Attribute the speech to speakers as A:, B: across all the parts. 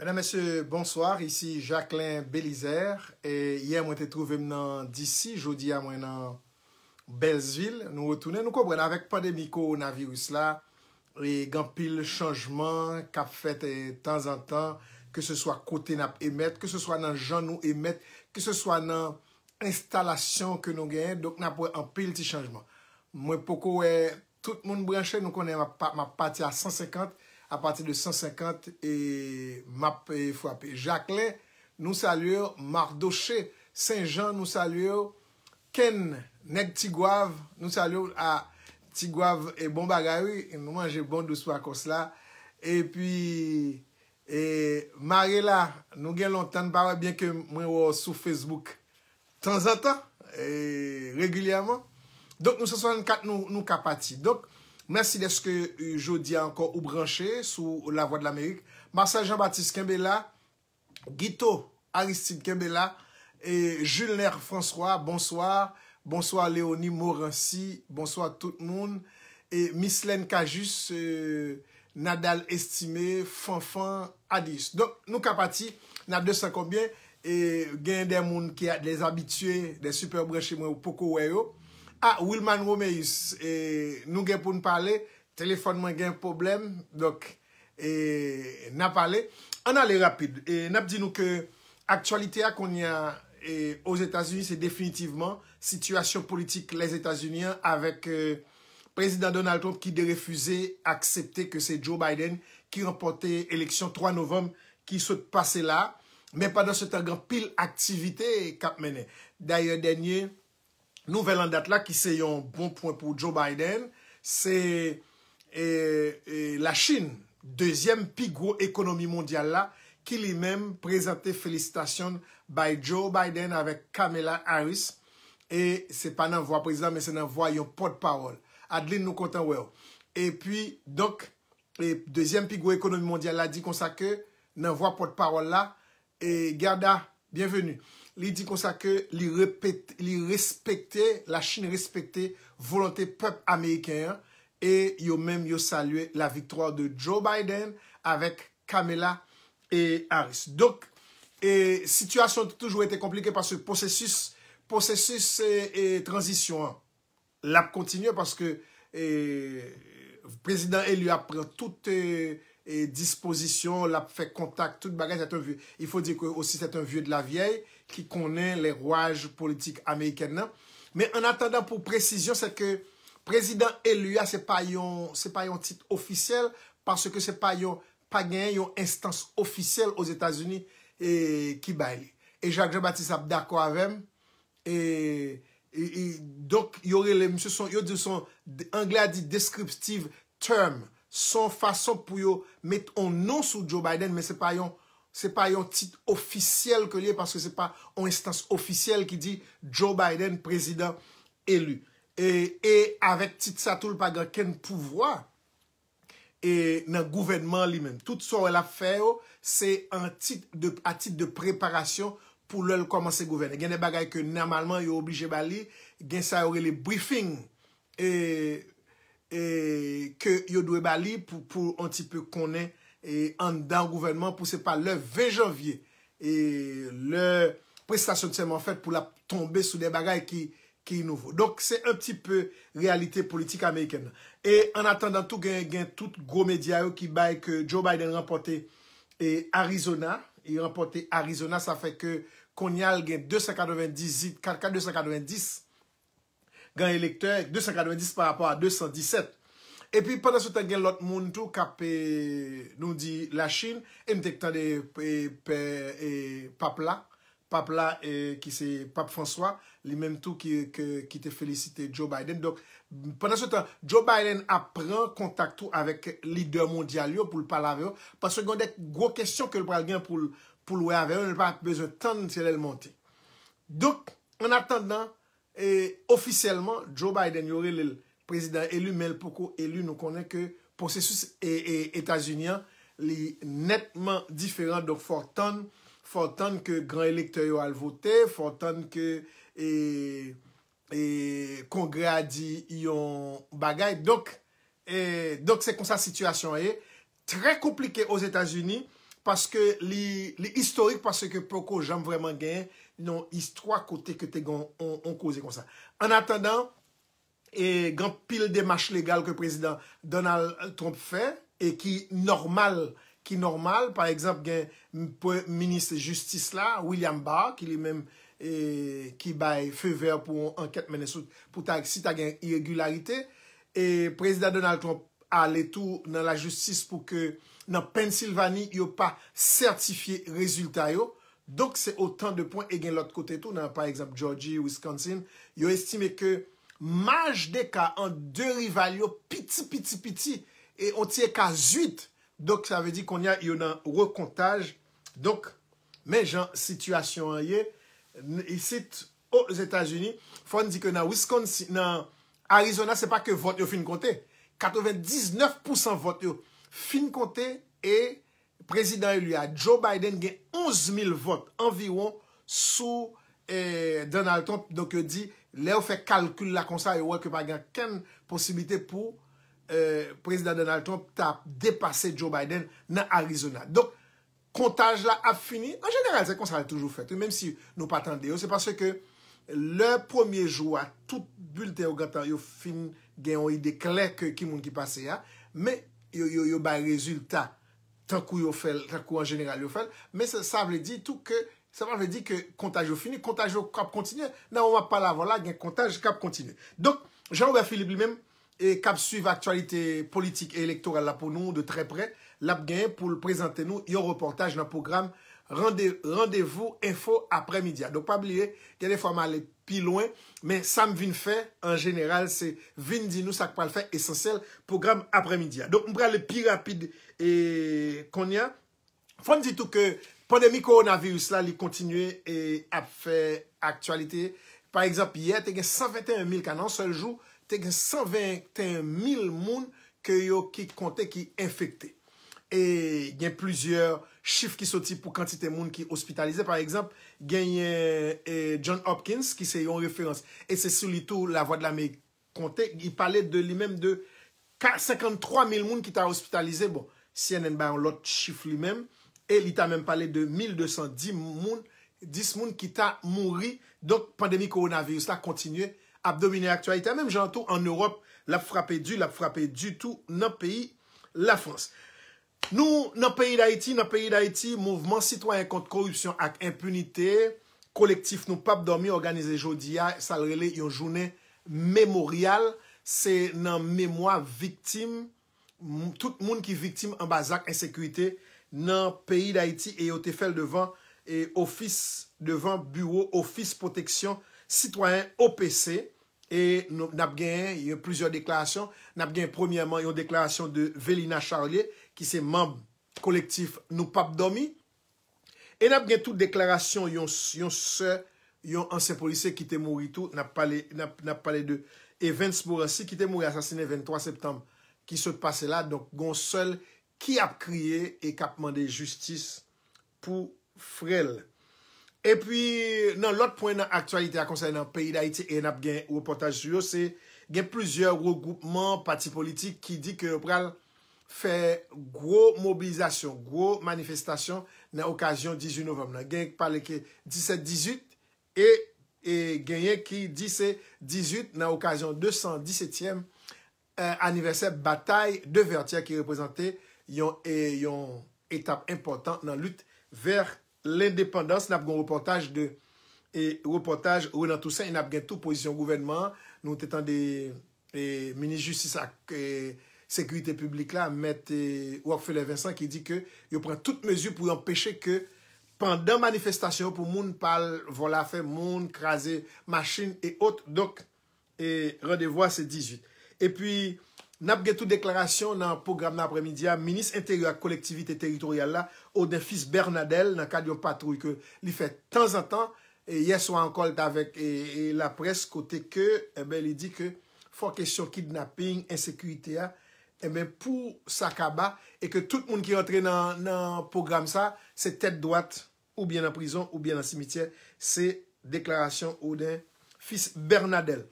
A: Mè nan mè sè, bonsoar, isi Jacqueline Belizer E yè mwen te trouve mnen d'isi, jodi mwen nan Belzville Nou wotounen, nou kwa mwen avèk pandemiko ou nan virus la Ou yè gampil chanjman, kap fèt tan an tan Ke se swa kote nap emet, ke se swa nan jan nou emet Ke se swa nan instalasyon ke nou gen Dok nap wè anpil ti chanjman Mwen poko wè, tout moun bwen chè, nou konè ma pati a 150 a pati de 150 e map e fwape. Jacqueline, nou salu yo Mardoshe. Saint-Jean, nou salu yo. Ken, Nek Tigwav, nou salu yo a ah, Tigwav e Bombagawi. Mwen jè bon dous wakos la. E pi, e Marela, nou gen lontan barwe, bien ke mwen wosou Facebook. Tansata, e regulyaman. Dok nou saswant kat nou kapati. Dok. Mersi deske jodi ankon ou branche sou La Voix de l'Amerik. Marcel Jean-Baptiste Kembella, Guito Aristide Kembella, Julner François, bonsoir, bonsoir Léonie Morensi, bonsoir tout moun. Mislen Kajus, euh, Nadal Estimé, Fanfan Adis. Don nou kapati, nan de san konbyen, gen den moun ki a des abitue, des super breche mwen ou poko weyo. Ha, ah, Wilman Romeus, e, nou gen pou n'pale, telefon mwen gen problem, dok, e, na pale, an ale rapide, e, nap di nou ke aktualite a kon ya os Etats-Unis, se definitivman, sitwasyon politik les Etats-Unis, avek prezident Donald Trump ki de refuze aksepte ke se Joe Biden ki rempote eleksyon 3 Novom, ki sot pase la, men padan se talgan pil aktivite kap mene. Daye denye, Nouvel an dat la ki se yon bon pwen pou Joe Biden, se e, e, la Chin, dezyen pigou ekonomi mondial la, ki li men prezante felistasyon by Joe Biden avek Kamela Harris. E se pa nan vwa prezant, men se nan vwa yon pot parol. Adeline nou kontan wew. E pi, donk, e, dezyen pigou ekonomi mondial la, di konsa ke nan vwa pot parol la, e garda... Bienvenue. Il dit ça que que il la Chine respecte volonté peuple américain. Et yo même yo la victoire de Joe Biden avec Kamala et Harris. Donc, situation toujours été compliquée été parce processus, processus euh, et transition. transition. continue parce que parce président président elu après tout euh, Disposisyon, la fè kontak, tout bagay Il fò di kò, osi, sèt un vieux de la vieille Ki konen le rouaj Politik améiken nan Mè an attendan pou prezisyon, sè ke Prezident elu ya, sè pa yon Sè pa yon tit ofisyel Parce ke sè pa yon, pa gen yon Instans ofisyel os Etats-Unis Ki bayi E jè ak jè batis ap dako avèm E, e, e, dòk Yore, msè son, yore son Angla di deskriptiv term son fason pou yo met on non sou Joe Biden, men se pa yon tit ofisyel ke liye, paske se pa yon istans ofisyel ki di, Joe Biden, prezident, elu. E avek tit satoul pa gen ken pouvoi, nan gouvenman li men. Tout sou wè la fè yo, se an tit de preparasyon pou lèl komanse gouven. Gen e bagay ke normalman yo oblije bali, gen sa yore le briefing, e... E ke yon dwe bali pou an ti peu konen E an dan gouvenman pou se pa le ve janvye E le prestasyon seman fet pou la tombe sou de bagay ki yon nouvo Donk se un ti peu realite politik Ameriken E an atan dan tou gen tout gro media yo ki baye ke Joe Biden rempote e, Arizona E rempote Arizona sa fe ke Konyal gen 290 zid Kalkan 290 zid Gan elektor, 290 par rapport a 217. E pi, pandan sou tan gen lot moun tou kap nou di la Chine, em dek tan de pap la, pap la ki se pap François, li menm tou ki te felicite Joe Biden. Donk, pandan sou tan, Joe Biden ap pran kontak tou avek lider mondial yo pou l'palave yo, paswen gen dek gwo kestyon ke l'pral gen pou l'weave yo, pou l'weave yo, l'pap bezou tan se lè l'monte. Donk, an atan dan... E ofisyeleman, Joe Biden yore lèl prezidant elu, men l'poko elu nou konen ke prosesus e, e Etasunyan lèl netman diferan. Donk fortan, fortan ke gran elektor yo al votè, fortan ke e, e, kongre a di yon bagay. Donk se kon sa sityasyon e. Trè komplike os Etasunyan, paske lèl historik, paske poko jame vreman genye, Non, yis 3 kote kote gen on koze kon sa. An atendan, e gen pil demache legal ke prezident Donald Trump fe, e ki normal, ki normal, par ekzamp gen minister justice la, William Barr, ki li menm ki bay fe ver pou anket menesout, pou ta ek si ta gen irregularite, e prezident Donald Trump a le tou nan la justice pou ke nan Pensilvani yo pa sertifiye rezultay yo, Donk se otan de pon e gen lot kote tou nan, par exemple, Georgie, Wisconsin, yo estime ke maj de ka an de rival yo piti piti piti e ontye ka zuit. Donk sa ve di kon ya yo nan rekontaj. Donk, men jan, sityasyon an ye, yisit, o, les Etats-Unis, fon di ke nan Wisconsin, nan Arizona, se pa ke vote yo fin konte. 99% vote yo fin konte e... Prezident yu li a, Joe Biden gen 11.000 vot environ sou eh, Donald Trump. Donk yu di, le ou fe kalkul la konsa yu wak yu pa gen ken posibite pou eh, prezident Donald Trump ta depase Joe Biden nan Arizona. Donk kontaj la a fini, en general, se konsa al toujou fet. Mèm si nou patande yo, se paswe ke lè premier jou a, tout bulte yo gata yo fin gen yon ide klerk ki moun ki pase ya, mè yo yo yo bay rezultat. tan kou yo fel, tan kou an jeneral yo fel, me sa sa vle di tou ke, sa vle di ke kontaj yo fini, kontaj yo kap kontinye, nan wap pa la vola gen kontaj kap kontinye. Donk, Jean-Roubert Philippe li men, e kap suive aktualite politik e elektoral la pou nou de tre pre, lap gen pou l prezente nou yon reportaj nan program randevou, info, apremidya. Donk pa blie, kède fwa ma le pi loin, men sa m vin fe, en general, se vin di nou sak pa le fe esensel, program apremidya. Donk m bral le pi rapide kon ya. Fon di tou ke pandemi koronavirus la li kontinue, e ap fe aktualite. Par exemple, yè te gen 121 mil kanan, se ljou te gen 121 mil moun kè yo ki kontè ki infekte. E gen plusieurs chif ki soti pou kantite moun ki ospitalize. Par exemple, gen yon eh, John Hopkins ki se yon referans. E se sou li tou la voie de la mé konte. I pale de li mèm de 53.000 moun ki ta ospitalize. Bon, CNN bayan lot chif li mèm. E li ta mèm pale de 1210 moun, 10 moun ki ta mounri. Don pandemi koronavirus la kontinue ap domine aktualite. A mèm jantou, an Europe, la pou frape du, la pou frape du tou nan peyi la France. Nou nan peyi d'Haïti, nan peyi d'Haïti, mouvment citoyen kont korupsyon ak impunite, kolektif nou pap domi organize jodi ya, salrele yon jounen memoryal, se nan memwa viktim, tout moun ki viktim an bazak insekwite, nan peyi d'Haïti e yo te fel devan, e ofis devan bureau, ofis proteksyon, citoyen OPC, e nap gen yon plusieurs deklarasyon, nap gen premièman yon deklarasyon de Velina Charlier, Ki se mamb kolektif nou pap domi. E nap gen tout deklarasyon yon se, yon ansen polise ki te mouri tout. Nap pale de events mou rasi ki te mouri. Asasine 23 septembre ki se pase la. Donk gon sol ki ap kriye e kap mande justice pou frel. E pi nan lot poen nan aktualite akonsen nan peyi da iti. E nap gen reportaj yo se gen plizye rougoupman pati politik ki di ke pral. fè gwo mobilizasyon, gwo manifestasyon nan okasyon 18 novem nan. Genyèk pale ki 17-18 e, e genyèk ki 17-18 nan okasyon 217 aniversè batay de Vertia ki reprezentè yon etap impotant nan lout ver lindependans nan ap gon reportaj e, ou nan tout sa yon ap gen tout posisyon gouvenman nou tètan de mini-justisa kè e, Sekurite publik la, met euh, Ouakfele Vincent ki di ke yo pren tout mezu pou yon peche ke pandan manifestasyon pou moun pal volafen, moun krasen, machin e ot, dok, e radevwa se 18. E pi, nap getou deklarasyon nan program nan apremidya, minis interior kolektivite teritorial la, o de fis Bernadel, nan kadyon patrouy ke li fet tan zatan, e yes wankol tavek, e la pres kote ke, e eh be li di ke, fwa kesyon kidnapping, ensekurite a, e eh men pou sa kaba, e ke tout moun ki rentre nan program sa, se tet doat, ou bien an prison, ou bien an simitier, se deklarasyon ou den fis Bernadel.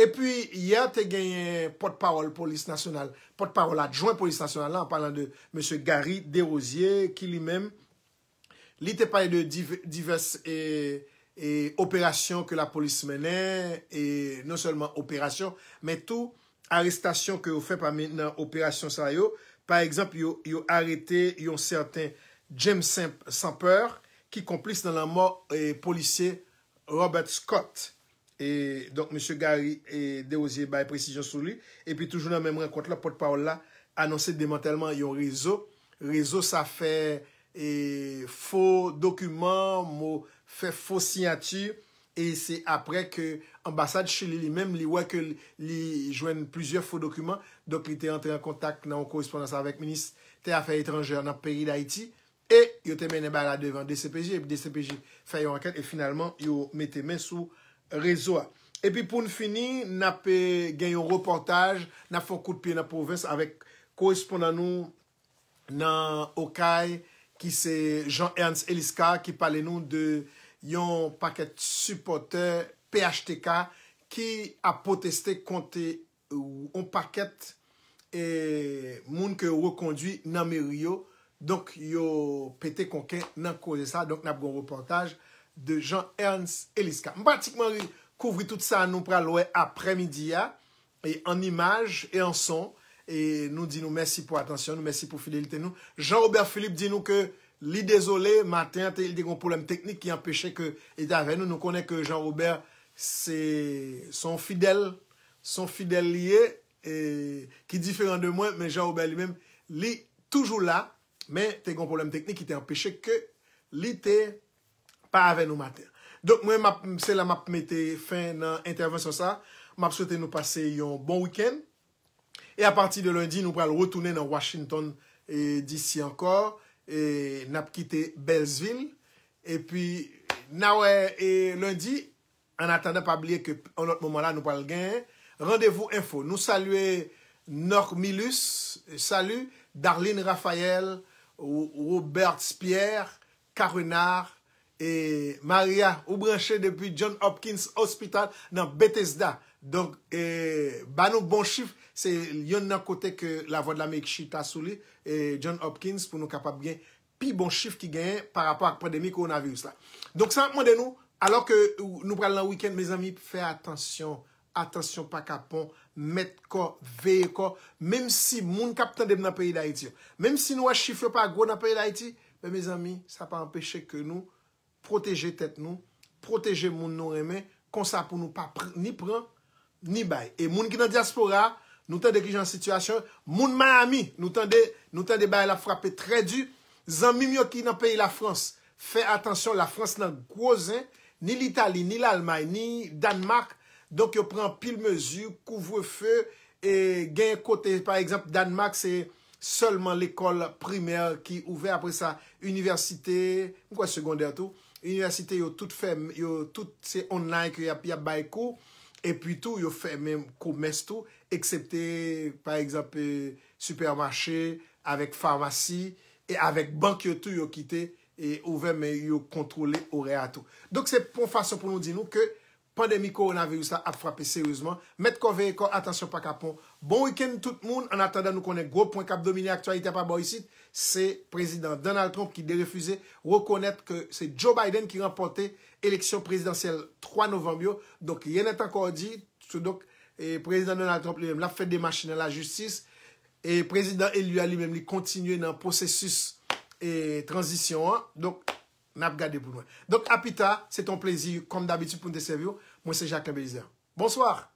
A: E pi, ya te genyen potpawol polis nasyonal, potpawol adjouan polis nasyonal, la an palan de M. Gary Derosier, ki li men, li te paye de diverse operasyon ke la polis menen, e non selman operasyon, men tou, Arrestasyon ke ou fe pa men nan operasyon sa yo, par ekzamp yo arete yon certain James Samper ki komplis nan la mor policye Robert Scott. Donk monsye Gary e derosye baye presijyon sou li. E pi toujou nan men mwen kont la potpawola anonse demantelman yon rezo. Rezo sa fe fo dokumen, fe fo sinyati. E se apre ke ambasade chile li menm li weke li jwen plusieurs faux documents Dok li te entre en kontak nan o korespondansa avek menis te afei etranjer nan peri da iti E yo te mene bala devan DCPJ Epi DCPJ faye anket e finalman yo mete men sou rezoa Epi pou n fini na pe gen yon reportaj Na fokout piye nan provins avek korespondan nou Nan Okai ki se Jean-Ernst Eliska Ki pale nou de... yon paket supporter PHTK ki ap poteste konti yon euh, paket e moun ke wou kondwi nan meri yo donk yo pete konken nan kouze sa donk nap goun reportaj de Jean-Ernst Eliska. Mbatikman kouvri tout sa nou pralowe apremidia e an imaj e an son e nou di nou mersi pou atensyon, nou mersi pou fidelite nou. Jean-Robert Philippe di nou ke Li dezole, maten, te il de gon problem teknik ki empeshe ke ite ave nou. Nou konen ke Jean-Robert son fidel liye ki diferan de mwen, men Jean-Robert li men li toujou la, men te gon problem teknik ki te empeshe ke li te pa ave nou maten. Dok mwen, sè la map mette fin nan intervenso sa, map soute nou pase yon bon wikend. E a parti de lundi, nou pral rotoune nan Washington d'isi ankor. et n'a quitté Belleville et puis nawe et lundi en attendant pas oublier que en autre moment là nous pas gagner rendez-vous info nous saluer Milus salut Darlene Raphaël Robert Spierre, Carunard et Maria ou branché depuis John Hopkins Hospital dans Bethesda donc Ban nou bon chif, se yon nan kote ke la vod la mek chi tasou li, e John Hopkins pou nou kapap gen pi bon chif ki gen par rapport ak pandemi koronavirous la. Donk sa, mande nou, alor ke nou pral nan wikend, mez ami, fey atensyon, atensyon pa kapon, metko, veyeko, mem si moun kapten dem nan peyi da iti, mem si nou waj chif yo pa go nan peyi da iti, me mez ami, sa pa empeshe ke nou, proteje tet nou, proteje moun nou remen, kon sa pou nou pa ni pran, Ni bay, e moun ki nan diaspora, nou tande ki jan situasyon, moun Miami, nou tande bay la frape tre du, zan mimyo ki nan peyi la Frans, fè atensyon la Frans nan gwozen, ni l'Italie, ni l'Almay, ni Danmak, donk yo pran pil mezu, kouvre fe, e gen kote, par ekzamp, Danmak se seulement l'ekol primer ki ouve apre sa, universite, mou kwa sekonder tou, universite yo tout fèm, yo tout se online ki yap bay kou, E pi tou yo fè mèm kou mèstou, ekseptè, par ekseptè, supermarchè, avèk farmasy, evèk bank yo tou yo kite, evèm yo kontrole orè a tou. Donk se pou fason pou nou di nou ke pandemi koronavirous la ap frape seriouzman. Met kon vey kon, atasyon pa kapon. Bon week-end tout moun, an atanda nou konen gwo pwen kap domine aktualite pa bo yisit, se prezident Donald Trump ki de refuze rekonet ke se Joe Biden ki rempote eleksyon prezidentiyel 3 novembyo, donk yenet akor di, tout donk, e prezident Donald Trump li men la fèd de machinè la justis, e prezident elu a li men li kontinuè nan prosesus e transisyon an, donk Nap gade pou mwen. Donk apita, se ton plezi, konm dabitou pou nte se vyo. Mwen se Jacques Klembezer. Bonswar.